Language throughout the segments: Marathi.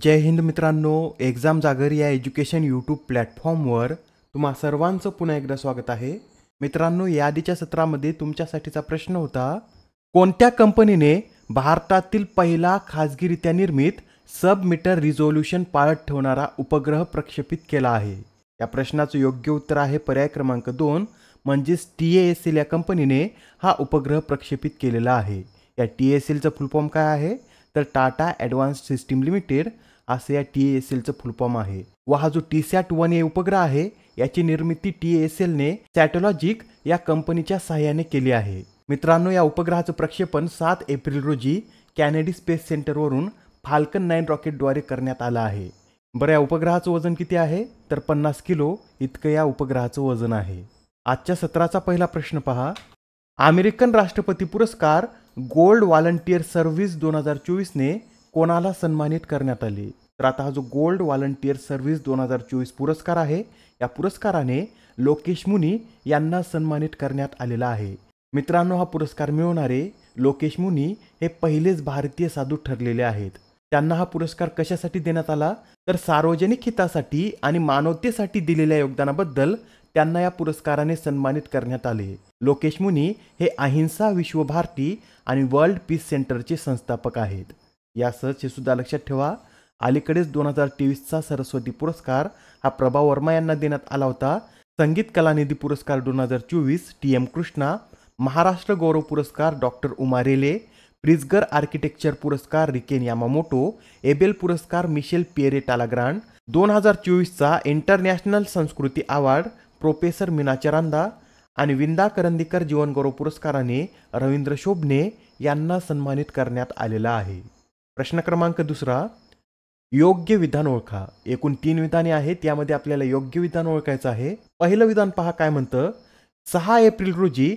जय हिंद मित्रांनो एक्झाम जागर या एज्युकेशन यूट्यूब प्लॅटफॉर्मवर तुम्हा सर्वांचं पुन्हा एकदा स्वागत आहे मित्रांनो या आधीच्या सत्रामध्ये तुमच्यासाठीचा प्रश्न होता कोणत्या कंपनीने भारतातील पहिला खाजगीरित्या निर्मित सब मीटर रिझोल्यूशन पाळत ठेवणारा उपग्रह प्रक्षेपित केला आहे या प्रश्नाचं योग्य उत्तर आहे पर्याय क्रमांक दोन म्हणजेच टी एस एल या कंपनीने हा उपग्रह प्रक्षेपित केलेला आहे या टी एस एलचं फुलफॉर्म काय आहे तर टाटा ॲडव्हान्स सिस्टीम लिमिटेड असं या टी एस एलचं फुलफॉर्म आहे व हा जो टी सॅट वन ए उपग्रह आहे याची निर्मिती टी एस एलने सॅटोलॉजिक या कंपनीच्या सहाय्याने केली आहे मित्रांनो या उपग्रहाचं प्रक्षेपण सात एप्रिल रोजी कॅनेडी स्पेस सेंटरवरून फाल्कन नाईन रॉकेटद्वारे करण्यात आलं आहे बरं या उपग्रहाचं वजन किती आहे तर पन्नास किलो इतकं या उपग्रहाचं वजन आहे आजच्या सत्राचा पहिला प्रश्न पहा अमेरिकन राष्ट्रपती पुरस्कार गोल्ड वॉलंटियर सर्व्हिस दोन हजार चोवीसने कोणाला सन्मानित करण्यात आले तर आता हा जो गोल्ड वॉलंटियर सर्व्हिस दोन हजार चोवीस पुरस्कार आहे या पुरस्काराने लोकेश मुनी यांना सन्मानित करण्यात आलेला आहे मित्रांनो हा पुरस्कार मिळवणारे लोकेश मुनी हे पहिलेच भारतीय साधू ठरलेले आहेत त्यांना हा पुरस्कार कशासाठी देण्यात आला तर सार्वजनिक हितासाठी आणि मानवतेसाठी दिलेल्या योगदानाबद्दल त्यांना या पुरस्काराने सन्मानित करण्यात आले लोकेश मुनी हे अहिंसा विश्वभारती आणि वर्ल्ड पीस सेंटरचे संस्थापक आहेत या हे सुद्धा लक्षात ठेवा अलीकडेच दोन हजार तेवीसचा सरस्वती पुरस्कार हा प्रभा वर्मा यांना देण्यात आला होता संगीत कलानिधी पुरस्कार दोन हजार चोवीस टी एम कृष्णा महाराष्ट्र गौरव पुरस्कार doctor Uma Rele Pritzker architecture पुरस्कार रिकेन यामामोटो एबेल पुरस्कार मिशेल पिएरे टालाग्रांड दोन हजार चोवीसचा international Sanskriti award professor Meena आणि विंदा करंदीकर जीवनगौरव पुरस्काराने रवींद्र शोभने यांना सन्मानित करण्यात आलेला आहे प्रश्न क्रमांक दुसरा योग्य विधान ओळखा एकूण तीन विधाने आहेत यामध्ये आपल्याला योग्य विधान ओळखायचं आहे पहिलं विधान पहा काय म्हणतं सहा एप्रिल रोजी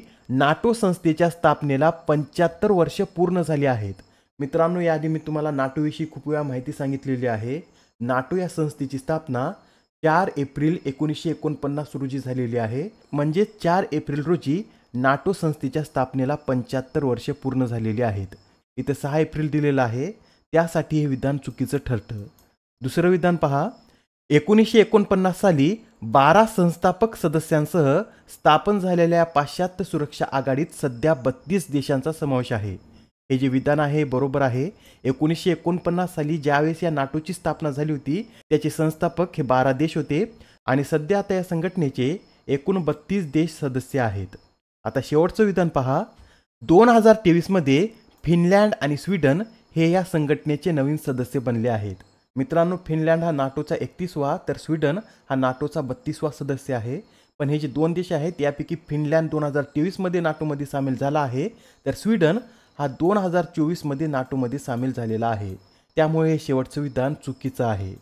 नाटो संस्थेच्या स्थापनेला पंच्याहत्तर वर्ष पूर्ण झाली आहेत मित्रांनो याआधी मी तुम्हाला नाटोविषयी खूप वेळा माहिती सांगितलेली आहे नाटो या संस्थेची स्थापना चार एप्रिल एकोणीसशे एकोणपन्नास रोजी झालेली आहे म्हणजे चार एप्रिल रोजी नाटो संस्थेच्या स्थापनेला पंच्याहत्तर वर्षे पूर्ण झालेली आहेत इथं सहा एप्रिल दिलेलं आहे त्यासाठी हे विधान चुकीचं ठरतं दुसरं विधान पहा एकोणीसशे एकोणपन्नास साली बारा संस्थापक सदस्यांसह स्थापन झालेल्या पाश्चात्य सुरक्षा आघाडीत सध्या बत्तीस देशांचा समावेश आहे हे जे विधान आहे बरोबर आहे एकोणीसशे एकोणपन्नास साली ज्यावेळेस या नाटोची स्थापना झाली होती त्याचे संस्थापक हे बारा देश होते आणि सध्या आता या संघटनेचे एकूण बत्तीस देश सदस्य आहेत आता शेवटचं विधान पहा दोन हजार तेवीसमध्ये फिनलँड आणि स्वीडन हे या संघटनेचे नवीन सदस्य बनले आहेत मित्रांनो फिनलँड हा नाटोचा एकतीसवा तर स्वीडन हा नाटोचा बत्तीसवा सदस्य आहे पण हे जे दोन देश आहेत यापैकी फिनलँड दोन हजार तेवीसमध्ये नाटोमध्ये सामील झाला आहे तर स्वीडन हा दोन हजार चोवीसमध्ये नाटोमध्ये सामील झालेला आहे त्यामुळे हे शेवटचं विधान चुकीचं आहे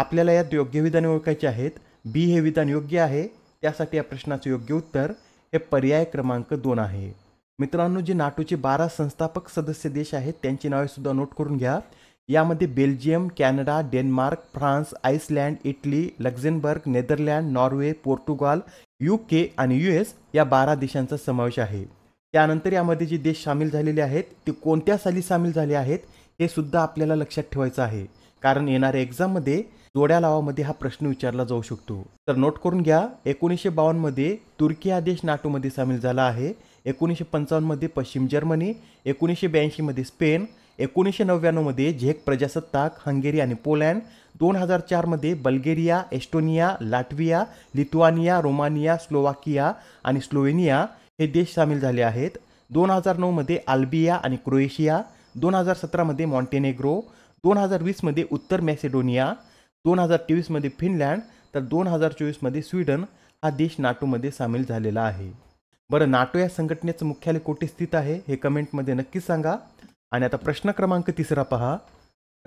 आपल्याला यात योग्य विधान ओळखायचे आहेत बी हे विधान योग्य आहे त्यासाठी या प्रश्नाचं योग्य उत्तर हे पर्याय क्रमांक दोन आहे मित्रांनो जे नाटोचे बारा संस्थापक सदस्य देश आहेत त्यांची नावेसुद्धा नोट करून घ्या यामध्ये Belgium Canada Denmark France Iceland Italy Luxembourg Netherland Norway Portugal U K आणि यू एस या बारा देशांचा समावेश आहे त्यानंतर यामध्ये जे देश सामील झालेले आहेत ते कोणत्या साली सामील झाले आहेत हे सुद्धा आपल्याला लक्षात ठेवायचं आहे कारण येणाऱ्या एक्झाममध्ये जोड्या लावामध्ये हा प्रश्न विचारला जाऊ शकतो तर नोट करून घ्या एकोणीसशे बावन्नमध्ये तुर्की हा देश नाटोमध्ये सामील झाला आहे एकोणीसशे पंचावन्नमध्ये पश्चिम जर्मनी एकोणीसशे ब्याऐंशीमध्ये स्पेन एकोणीसशे नव्याण्णवमध्ये झेक प्रजासत्ताक हंगेरी आणि पोलँड दोन हजार चारमध्ये Bulgaria Estonia Latvia Lithuania Romania Slovakia आणि स्लोवेनिया हे देश सामील झाले आहेत दोन हजार नऊमध्ये आल्बिया आणि क्रोएशिया दोन हजार सतरामध्ये मॉन्टेनेग्रो दोन हजार वीसमध्ये उत्तर मॅसेडोनिया दोन हजार तेवीसमध्ये फिनलँड तर दोन हजार चोवीसमध्ये स्वीडन हा देश नाटोमध्ये सामील झालेला आहे बरं नाटो या संघटनेचं मुख्यालय कोठे स्थित आहे हे कमेंटमध्ये नक्कीच सांगा आणि आता प्रश्न क्रमांक तिसरा पहा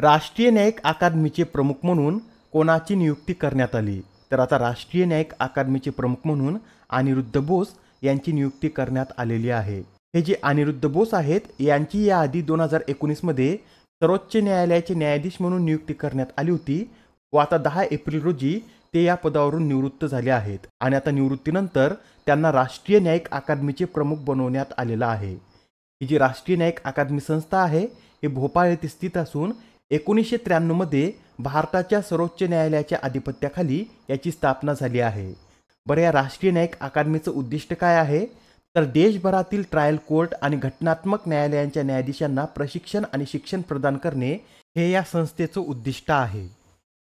राष्ट्रीय न्यायिक अकादमीचे प्रमुख म्हणून कोणाची नियुक्ती करण्यात आली तर आता राष्ट्रीय न्यायिक अकादमीचे प्रमुख म्हणून अनिरुद्ध बोस यांची नियुक्ती करण्यात आलेली आहे हे जे अनिरुद्ध बोस आहेत यांची याआधी दोन हजार एकोणीसमध्ये सर्वोच्च न्यायालयाचे न्यायाधीश म्हणून नियुक्ती करण्यात आली होती व आता दहा एप्रिल रोजी ते या पदावरून निवृत्त झाले आहेत आणि आता निवृत्तीनंतर त्यांना राष्ट्रीय न्यायिक अकादमीचे प्रमुख बनवण्यात आलेला आहे ही जी राष्ट्रीय न्यायिक अकादमी संस्था आहे हे भोपाळ येथे स्थित असून एकोणीसशे त्र्याण्णवमध्ये भारताच्या सर्वोच्च न्यायालयाच्या आधिपत्याखाली याची स्थापना झाली आहे बरं या राष्ट्रीय न्यायिक अकादमीचं उद्दिष्ट काय आहे तर देशभरातील ट्रायल कोर्ट आणि घटनात्मक न्यायालयांच्या न्यायाधीशांना प्रशिक्षण आणि शिक्षण प्रदान करणे हे या संस्थेचं उद्दिष्ट आहे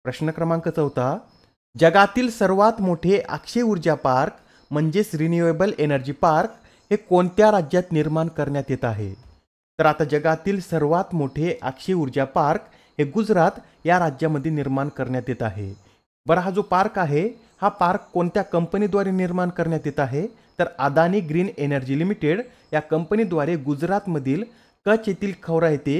प्रश्न क्रमांक चौथा जगातील सर्वात मोठे अक्षय ऊर्जा पार्क म्हणजेच रिन्युएबल एनर्जी पार्क हे कोणत्या राज्यात निर्माण करण्यात येत आहे तर आता जगातील सर्वात मोठे अक्षय ऊर्जा पार्क हे गुजरात या राज्यामध्ये निर्माण करण्यात येत आहे बरं हा जो पार्क आहे हा पार्क कोणत्या कंपनीद्वारे निर्माण करण्यात येत आहे तर अदानी ग्रीन एनर्जी लिमिटेड या कंपनीद्वारे गुजरातमधील कच्छ येथील खवरा येथे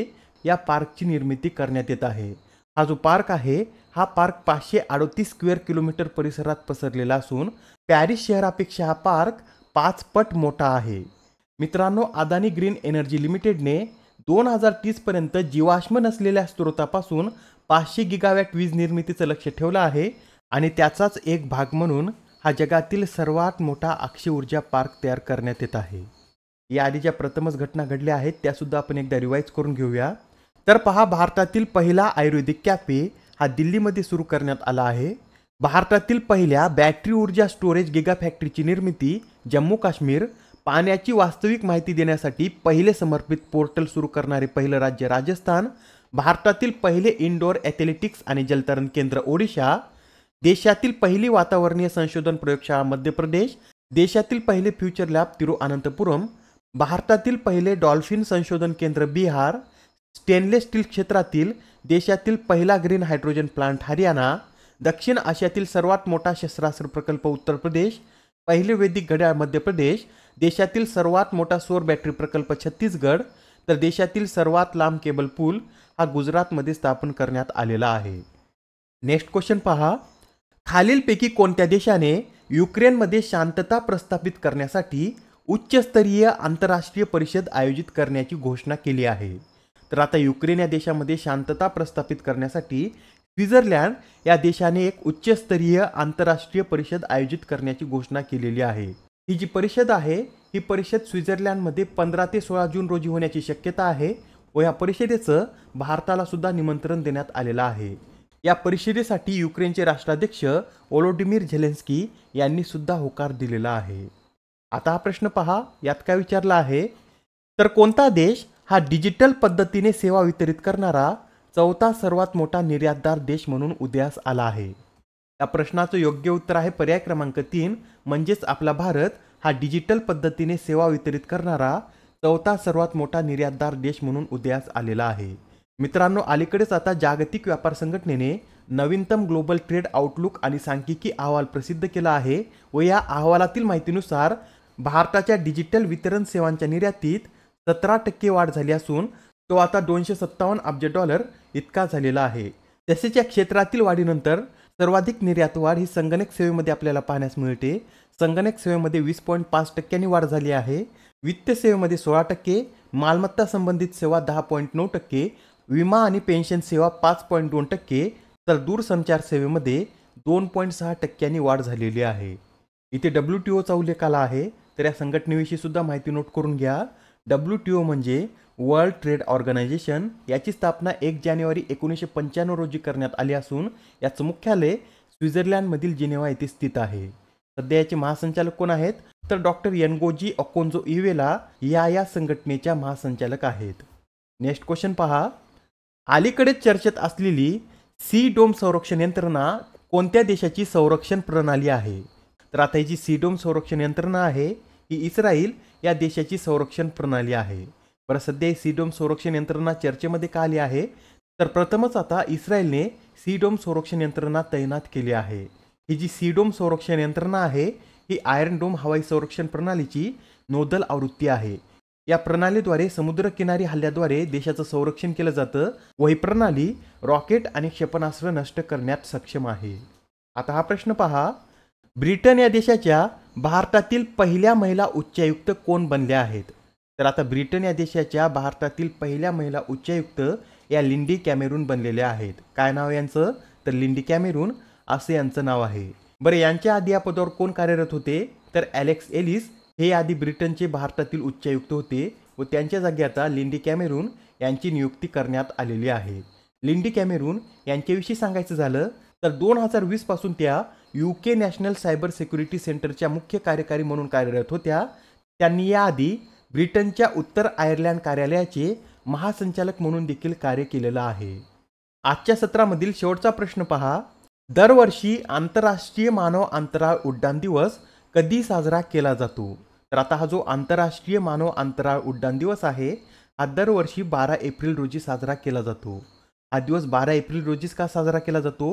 या पार्कची निर्मिती करण्यात येत आहे हा जो पार्क आहे हा पार्क पाचशे अडोतीस स्क्वेअर किलोमीटर परिसरात पसरलेला असून पॅरिस शहरापेक्षा हा पार्क पाच पट मोठा आहे मित्रांनो अदानी ग्रीन एनर्जी लिमिटेडने दोन हजार तीसपर्यंत जीवाश्म नसलेल्या स्रोतापासून पाचशे गिगावॅट वीज निर्मितीचं लक्ष ठेवलं आहे आणि त्याचाच एक भाग म्हणून हा जगातील सर्वात मोठा अक्षय ऊर्जा पार्क तयार करण्यात येत आहे याआधी ज्या प्रथमच घटना घडल्या आहेत त्यासुद्धा आपण एकदा रिवाईज करून घेऊया तर पहा भारतातील पहिला आयुर्वेदिक कॅफे हा दिल्लीमध्ये सुरू करण्यात आला आहे भारतातील पहिल्या बॅटरी ऊर्जा स्टोरेज गिगा फॅक्टरीची निर्मिती जम्मू काश्मीर पाण्याची वास्तविक माहिती देण्यासाठी पहिले समर्पित पोर्टल सुरू करणारे पहिलं राज्य राजस्थान भारतातील पहिले इंडोर ॲथलेटिक्स आणि जलतरण केंद्र ओडिशा देशातील पहिली वातावरणीय संशोधन प्रयोगशाळा मध्य प्रदेश देशातील पहिले फ्युचर लॅब तिरुअनंतपुरम भारतातील पहिले डॉल्फिन संशोधन केंद्र बिहार स्टेनलेस स्टील क्षेत्रातील देशातील पहिला ग्रीन हायड्रोजन प्लांट हरियाणा दक्षिण आशियातील सर्वात मोठा शस्त्रास्त्र प्रकल्प उत्तर प्रदेश पहिले वैदिक घड्याळ मध्य प्रदेश देशातील सर्वात मोठा सौर बॅटरी प्रकल्प छत्तीसगड तर देशातील सर्वात लांब केबल पूल हा गुजरातमध्ये स्थापन करण्यात आलेला आहे नेक्स्ट क्वेश्चन पहा खालीलपैकी कोणत्या देशाने युक्रेनमध्ये शांतता प्रस्थापित करण्यासाठी उच्चस्तरीय आंतरराष्ट्रीय परिषद आयोजित करण्याची घोषणा केली आहे तर आता युक्रेन या देशामध्ये शांतता प्रस्थापित करण्यासाठी स्वित्झर्लंड या देशाने एक उच्चस्तरीय आंतरराष्ट्रीय परिषद आयोजित करण्याची घोषणा केलेली आहे ही जी परिषद आहे ही परिषद स्वित्झर्लँडमध्ये पंधरा ते सोळा जून रोजी होण्याची शक्यता आहे व या परिषदेचं भारताला सुद्धा निमंत्रण देण्यात आलेलं आहे या परिषदेसाठी युक्रेनचे राष्ट्राध्यक्ष ओलोडिमीर झेलेन्स्की यांनी सुद्धा होकार दिलेला आहे आता हा प्रश्न पहा यात काय विचारला आहे तर कोणता देश हा डिजिटल पद्धतीने सेवा वितरित करणारा चौथा सर्वात मोठा निर्यातदार देश म्हणून उदयास आला आहे या प्रश्नाचं योग्य उत्तर आहे पर्याय क्रमांक तीन म्हणजेच आपला भारत हा डिजिटल पद्धतीने सेवा वितरित करणारा चौथा सर्वात मोठा निर्यातदार देश म्हणून उदयास आलेला आहे मित्रांनो अलीकडेच आता जागतिक व्यापार संघटनेने नवीनतम ग्लोबल ट्रेड आउटलुक आणि सांख्यिकी अहवाल प्रसिद्ध केला आहे व या अहवालातील माहितीनुसार भारताच्या डिजिटल वितरण सेवांच्या निर्यातीत सतरा टक्के वाढ झाली असून तो आता दोनशे सत्तावन्न अब्ज डॉलर इतका झालेला आहे तसेच या क्षेत्रातील वाढीनंतर सर्वाधिक निर्यात वाढ ही संगणक सेवेमध्ये आपल्याला पाहण्यास मिळते संगणक सेवेमध्ये वीस पॉईंट पाच टक्क्यांनी वाढ झाली आहे वित्त सेवेमध्ये सोळा टक्के मालमत्ता संबंधित सेवा दहा पॉईंट नऊ टक्के विमा आणि पेन्शन सेवा पाच पॉईंट दोन टक्के तर दूरसंचार सेवेमध्ये दोन पॉईंट सहा टक्क्यांनी वाढ झालेली आहे इथे डब्ल्यू टी ओचा उल्लेख आला आहे तर या संघटनेविषयी सुद्धा माहिती नोट करून घ्या डब्ल्यू टी ओ म्हणजे वर्ल्ड ट्रेड ऑर्गनायझेशन याची स्थापना एक जानेवारी एकोणीसशे पंच्याण्णव रोजी करण्यात आली असून याचं मुख्यालय स्वित्झर्लंडमधील जिनेवा येथे स्थित आहे सध्या याचे महासंचालक कोण आहेत तर डॉक्टर यनगोजी अकोंजो इवेला या या संघटनेच्या महासंचालक आहेत नेक्स्ट क्वेश्चन पहा अलीकडेच चर्चेत असलेली सी डोम संरक्षण यंत्रणा कोणत्या देशाची संरक्षण प्रणाली आहे तर आता ही जी सी डोम संरक्षण यंत्रणा आहे ही इस्रायल या देशाची संरक्षण प्रणाली आहे बरं सध्या ही सी डोम संरक्षण यंत्रणा चर्चेमध्ये का आली आहे तर प्रथमच आता इस्रायलने सी डोम संरक्षण यंत्रणा तैनात केली आहे ही जी सी डोम संरक्षण यंत्रणा आहे ही आयर्न डोम हवाई संरक्षण प्रणालीची नोदल आवृत्ती आहे या प्रणालीद्वारे समुद्र किनारी हल्ल्याद्वारे देशाचं संरक्षण केलं जातं व ही प्रणाली रॉकेट आणि क्षेपणास्त्र नष्ट करण्यात सक्षम आहे आता हा प्रश्न पहा ब्रिटन या देशाच्या भारतातील पहिल्या महिला उच्चायुक्त कोण बनल्या आहेत तर आता ब्रिटन या देशाच्या भारतातील पहिल्या महिला उच्चायुक्त या लिंडी कॅमेरून बनलेल्या आहेत काय नाव यांचं तर लिंडी कॅमेरून असं यांचं नाव आहे बरं यांच्या आधी या पदावर कोण कार्यरत होते तर ॲलेक्स एलिस हे आधी ब्रिटनचे भारतातील उच्चायुक्त होते व त्यांच्या जागी आता लिंडी कॅमेरून यांची नियुक्ती करण्यात आलेली आहे लिंडी कॅमेरून यांच्याविषयी सांगायचं झालं तर दोन हजार वीसपासून त्या U K national cyber security सेंटरच्या मुख्य कार्यकारी म्हणून कार्यरत होत्या त्यांनी याआधी ब्रिटनच्या उत्तर आयर्लंड कार्यालयाचे महासंचालक म्हणून देखील कार्य केलेलं आहे आजच्या सत्रामधील शेवटचा प्रश्न पहा दरवर्षी आंतरराष्ट्रीय मानव अंतराळ उड्डाण दिवस कधी साजरा केला जातो तर आता हा जो आंतरराष्ट्रीय मानव अंतराळ उड्डाण दिवस आहे हा दरवर्षी बारा एप्रिल रोजी साजरा केला जातो हा दिवस बारा एप्रिल रोजीच का साजरा केला जातो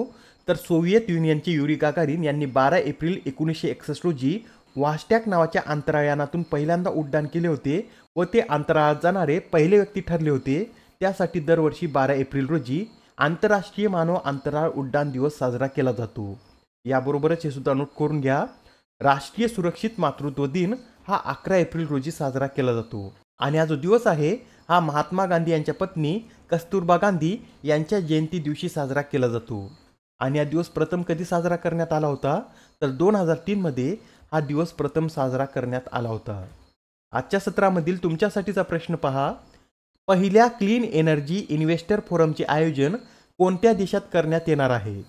तर सोव्हिएत युनियनचे युरी गागारीन यांनी बारा एप्रिल एकोणीसशे एकसष्ट रोजी वास्टॅक नावाच्या अंतराळयानातून पहिल्यांदा उड्डाण केले होते व ते अंतराळात जाणारे पहिले व्यक्ती ठरले होते त्यासाठी दरवर्षी बारा एप्रिल रोजी आंतरराष्ट्रीय मानव अंतराळ उड्डाण दिवस साजरा केला जातो याबरोबरच हे सुद्धा नोट करून घ्या राष्ट्रीय सुरक्षित मातृत्व दिन हा अकरा एप्रिल रोजी साजरा केला जातो आणि हा जो दिवस आहे हा महात्मा गांधी यांच्या पत्नी कस्तुरबा गांधी यांच्या जयंती दिवशी साजरा केला जातो आणि हा दिवस प्रथम कधी साजरा करण्यात आला होता तर दोन हजार तीनमध्ये हा दिवस प्रथम साजरा करण्यात आला होता आजच्या सत्रामधील तुमच्यासाठीचा प्रश्न पहा पहिल्या क्लीन एनर्जी इन्व्हेस्टर फोरमचे आयोजन कोणत्या देशात करण्यात येणार आहे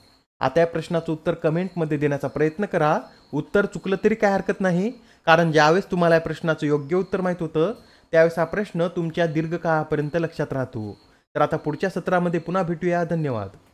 आता या प्रश्नाचं उत्तर कमेंटमध्ये देण्याचा प्रयत्न करा उत्तर चुकलं तरी काय हरकत नाही कारण ज्यावेळेस तुम्हाला या प्रश्नाचं योग्य उत्तर माहीत होतं त्यावेळेस हा प्रश्न तुमच्या दीर्घकाळापर्यंत लक्षात राहतो तर आता पुढच्या सत्रामध्ये पुन्हा भेटूया धन्यवाद